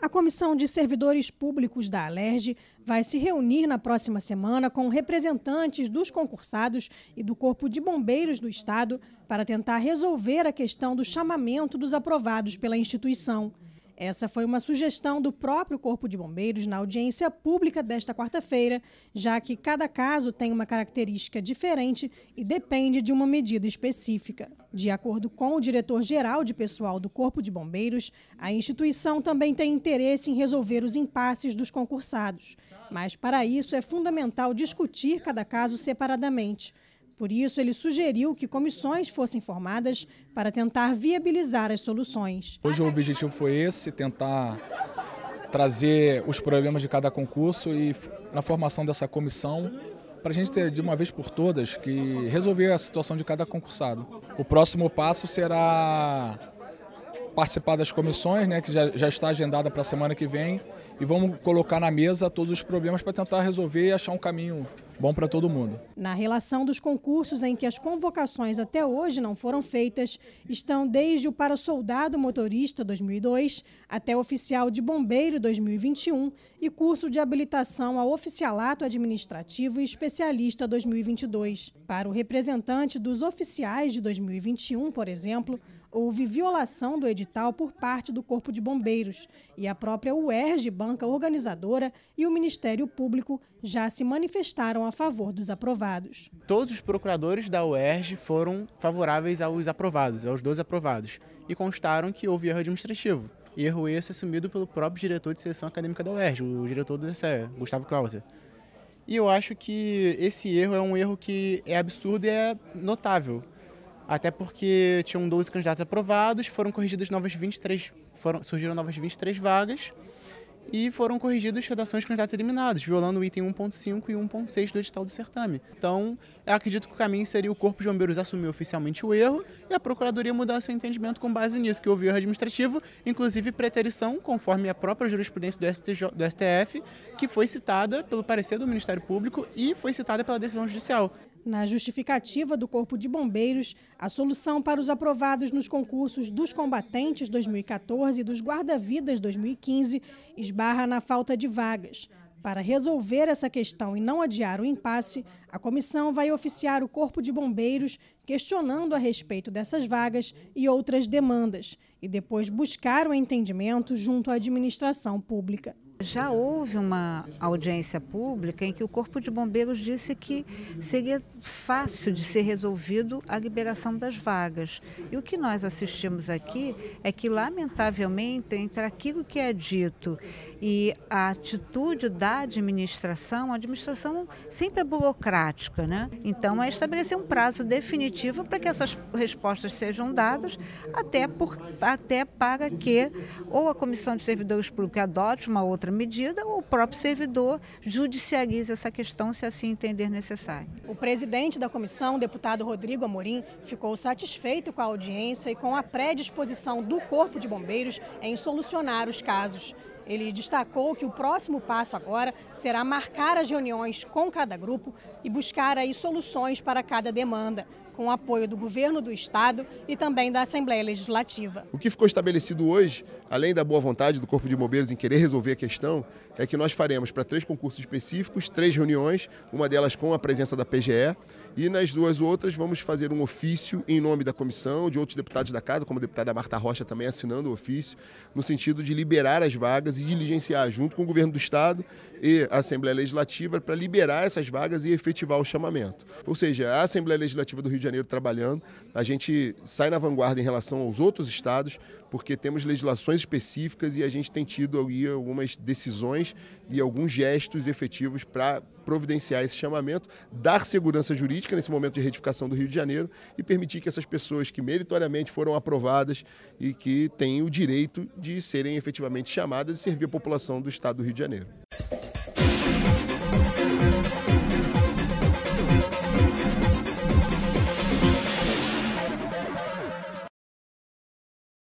A Comissão de Servidores Públicos da Alerj vai se reunir na próxima semana com representantes dos concursados e do Corpo de Bombeiros do Estado para tentar resolver a questão do chamamento dos aprovados pela instituição. Essa foi uma sugestão do próprio Corpo de Bombeiros na audiência pública desta quarta-feira, já que cada caso tem uma característica diferente e depende de uma medida específica. De acordo com o diretor-geral de pessoal do Corpo de Bombeiros, a instituição também tem interesse em resolver os impasses dos concursados. Mas, para isso, é fundamental discutir cada caso separadamente. Por isso, ele sugeriu que comissões fossem formadas para tentar viabilizar as soluções. Hoje o objetivo foi esse, tentar trazer os problemas de cada concurso e na formação dessa comissão para a gente ter de uma vez por todas que resolver a situação de cada concursado. O próximo passo será participar das comissões, né, que já, já está agendada para a semana que vem, e vamos colocar na mesa todos os problemas para tentar resolver e achar um caminho bom para todo mundo. Na relação dos concursos em que as convocações até hoje não foram feitas, estão desde o para soldado motorista 2002 até oficial de bombeiro 2021 e curso de habilitação ao oficialato administrativo e especialista 2022. Para o representante dos oficiais de 2021, por exemplo, houve violação do edital por parte do Corpo de Bombeiros e a própria UERJ, banca organizadora, e o Ministério Público já se manifestaram a favor dos aprovados. Todos os procuradores da UERJ foram favoráveis aos aprovados, aos 12 aprovados, e constaram que houve erro administrativo. Erro esse assumido pelo próprio diretor de seleção acadêmica da UERJ, o diretor do DCE, Gustavo Clauser. E eu acho que esse erro é um erro que é absurdo e é notável. Até porque tinham 12 candidatos aprovados, foram corrigidas novas 23, foram, surgiram novas 23 vagas e foram corrigidas redações com os dados eliminados, violando o item 1.5 e 1.6 do edital do certame. Então, eu acredito que o caminho seria o Corpo de Bombeiros assumir oficialmente o erro e a Procuradoria mudar seu entendimento com base nisso, que houve erro administrativo, inclusive preterição, conforme a própria jurisprudência do, STJ, do STF, que foi citada pelo parecer do Ministério Público e foi citada pela decisão judicial na justificativa do Corpo de Bombeiros, a solução para os aprovados nos concursos dos Combatentes 2014 e dos Guarda-Vidas 2015 esbarra na falta de vagas. Para resolver essa questão e não adiar o impasse, a comissão vai oficiar o Corpo de Bombeiros questionando a respeito dessas vagas e outras demandas, e depois buscar o um entendimento junto à administração pública. Já houve uma audiência pública em que o Corpo de Bombeiros disse que seria fácil de ser resolvido a liberação das vagas. E o que nós assistimos aqui é que, lamentavelmente, entre aquilo que é dito e a atitude da administração, a administração sempre é burocrática, né? Então, é estabelecer um prazo definitivo para que essas respostas sejam dadas, até, por, até para que ou a Comissão de Servidores Públicos adote uma outra medida, o próprio servidor judicializa essa questão se assim entender necessário. O presidente da comissão, deputado Rodrigo Amorim, ficou satisfeito com a audiência e com a predisposição do Corpo de Bombeiros em solucionar os casos. Ele destacou que o próximo passo agora será marcar as reuniões com cada grupo e buscar aí soluções para cada demanda com o apoio do governo do Estado e também da Assembleia Legislativa. O que ficou estabelecido hoje, além da boa vontade do Corpo de Bombeiros em querer resolver a questão, é que nós faremos para três concursos específicos, três reuniões, uma delas com a presença da PGE e nas duas outras vamos fazer um ofício em nome da comissão, de outros deputados da casa, como a deputada Marta Rocha também assinando o ofício, no sentido de liberar as vagas e diligenciar junto com o governo do estado e a Assembleia Legislativa para liberar essas vagas e efetivar o chamamento. Ou seja, a Assembleia Legislativa do Rio de Janeiro trabalhando, a gente sai na vanguarda em relação aos outros estados, porque temos legislações específicas e a gente tem tido algumas decisões e alguns gestos efetivos para providenciar esse chamamento, dar segurança jurídica política nesse momento de retificação do Rio de Janeiro e permitir que essas pessoas que meritoriamente foram aprovadas e que têm o direito de serem efetivamente chamadas e servir a população do Estado do Rio de Janeiro.